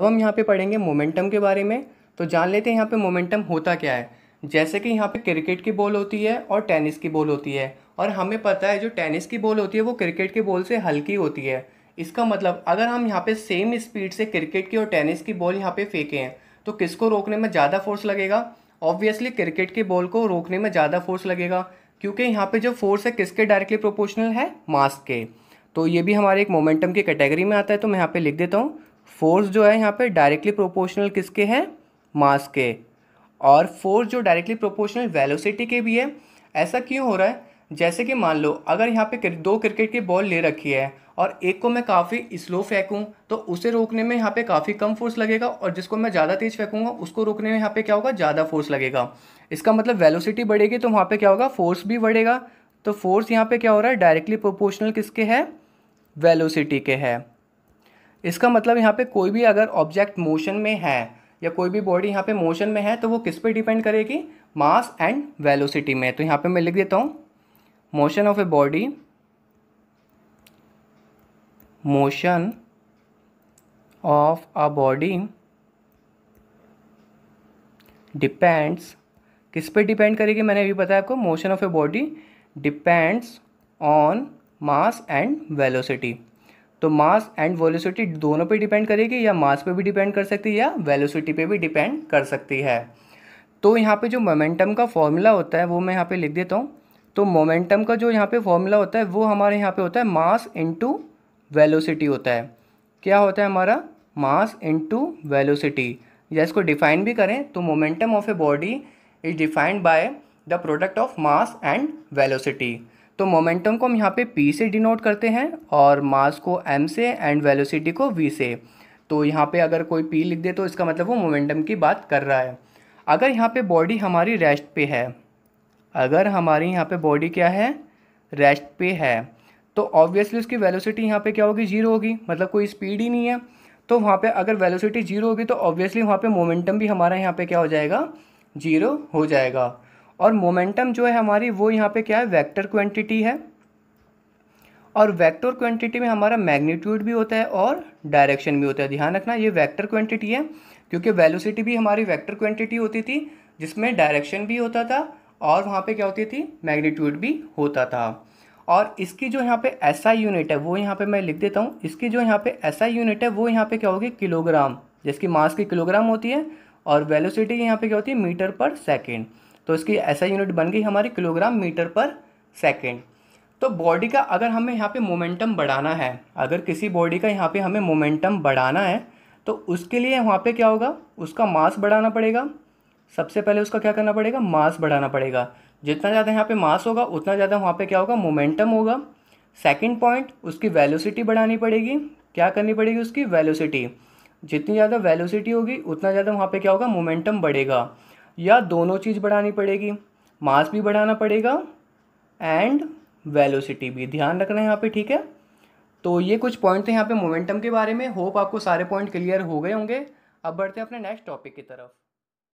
अब हम यहाँ पे पढ़ेंगे मोमेंटम के बारे में तो जान लेते हैं यहाँ पे मोमेंटम होता क्या है जैसे कि यहाँ पे क्रिकेट की बॉल होती है और टेनिस की बॉल होती है और हमें पता है जो टेनिस की बॉल होती है वो क्रिकेट की बॉल से हल्की होती है इसका मतलब अगर हम यहाँ पे सेम स्पीड से क्रिकेट की और टेनिस की बॉल यहाँ पे फेंकें तो किसको रोकने में ज़्यादा फोर्स लगेगा ऑब्वियसली क्रिकेट की बॉल को रोकने में ज़्यादा फोर्स लगेगा क्योंकि यहाँ पे जो फोर्स है किसके डायरेक्टली प्रोपोर्शनल है मास के तो ये भी हमारे एक मोमेंटम की कैटेगरी में आता है तो मैं यहाँ पे लिख देता हूँ फोर्स जो है यहाँ पे डायरेक्टली प्रोपोर्शनल किसके हैं मास के और फोर्स जो डायरेक्टली प्रोपोर्शनल वेलोसिटी के भी है ऐसा क्यों हो रहा है जैसे कि मान लो अगर यहाँ पे दो क्रिकेट की बॉल ले रखी है और एक को मैं काफ़ी स्लो फेंकूँ तो उसे रोकने में यहाँ पे काफ़ी कम फोर्स लगेगा और जिसको मैं ज़्यादा तेज़ फेंकूँगा उसको रोकने में यहाँ पे क्या होगा ज़्यादा फोर्स लगेगा इसका मतलब वेलोसिटी बढ़ेगी तो वहाँ पे क्या होगा फोर्स भी बढ़ेगा तो फोर्स यहाँ पर क्या हो रहा है डायरेक्टली प्रोपोर्शनल किसके है वेलोसिटी के है इसका मतलब यहाँ पे कोई भी अगर ऑब्जेक्ट मोशन में है या कोई भी बॉडी यहाँ पे मोशन में है तो वो किस पे डिपेंड करेगी मास एंड वेलोसिटी में तो यहाँ पे मैं लिख देता हूँ motion of a body motion of a body depends किस पे डिपेंड करेगी मैंने अभी बताया आपको motion of a body depends on mass and velocity तो मास एंड वेलोसिटी दोनों पे डिपेंड करेगी या मास पे भी डिपेंड कर सकती है या वेलोसिटी पे भी डिपेंड कर सकती है तो यहाँ पे जो मोमेंटम का फॉर्मूला होता है वो मैं यहाँ पे लिख देता हूँ तो मोमेंटम का जो यहाँ पे फॉर्मूला होता है वो हमारे यहाँ पे होता है मास इंटू वेलोसिटी होता है क्या होता है हमारा मास इंटू वेलोसिटी या इसको डिफाइन भी करें तो momentum of a body is defined by the product of mass and velocity तो मोमेंटम को हम यहाँ पे पी से डिनोट करते हैं और मास को एम से एंड वेलोसिटी को वी से तो यहाँ पे अगर कोई पी लिख दे तो इसका मतलब वो मोमेंटम की बात कर रहा है अगर यहाँ पे बॉडी हमारी रेस्ट पे है अगर हमारी यहाँ पे बॉडी क्या है रेस्ट पे है तो ऑब्वियसली उसकी वेलोसिटी यहाँ पे क्या होगी जीरो होगी मतलब कोई स्पीड ही नहीं है तो वहाँ पे अगर वेलोसिटी जीरो होगी तो ऑब्वियसली वहाँ पे मोमेंटम भी हमारा यहाँ पे क्या हो जाएगा जीरो हो जाएगा और मोमेंटम जो है हमारी वो यहाँ पे क्या है वेक्टर क्वांटिटी है और वेक्टर क्वांटिटी में हमारा मैग्नीट्यूड भी होता है और डायरेक्शन भी होता है ध्यान रखना ये वेक्टर क्वांटिटी है क्योंकि वेलोसिटी भी हमारी वेक्टर क्वांटिटी होती थी जिसमें डायरेक्शन भी होता था और वहाँ पे क्या होती थी मैग्नीट्यूड भी होता था और इसकी जो यहाँ पे ऐसा यूनिट है वो यहाँ पे मैं लिख देता हूँ इसकी जो यहाँ पे ऐसा यूनिट है वो यहाँ पे क्या होगी किलोग्राम जिसकी मास की किलोग्राम होती है और वेलोसिटी यहाँ पे क्या होती है मीटर पर सेकेंड तो इसकी ऐसा यूनिट बन गई हमारी किलोग्राम मीटर पर सेकेंड तो बॉडी का अगर हमें यहाँ पे मोमेंटम बढ़ाना है अगर किसी बॉडी का यहाँ पे हमें मोमेंटम बढ़ाना है तो उसके लिए वहाँ पे क्या होगा उसका मास बढ़ाना पड़ेगा सबसे पहले उसका क्या करना पड़ेगा मास बढ़ाना पड़ेगा जितना ज़्यादा यहाँ पे मास होगा उतना ज़्यादा वहाँ पे क्या होगा मोमेंटम होगा सेकेंड पॉइंट उसकी वैल्यूसिटी बढ़ानी पड़ेगी क्या करनी पड़ेगी उसकी वैल्यूसिटी जितनी ज़्यादा वैल्यूसिटी होगी उतना ज़्यादा वहाँ पर क्या होगा मोमेंटम बढ़ेगा या दोनों चीज़ बढ़ानी पड़ेगी मास भी बढ़ाना पड़ेगा एंड वेलोसिटी भी ध्यान रखना है यहाँ पे ठीक है तो ये कुछ पॉइंट थे यहाँ पे मोमेंटम के बारे में होप आपको सारे पॉइंट क्लियर हो गए होंगे अब बढ़ते हैं अपने नेक्स्ट टॉपिक की तरफ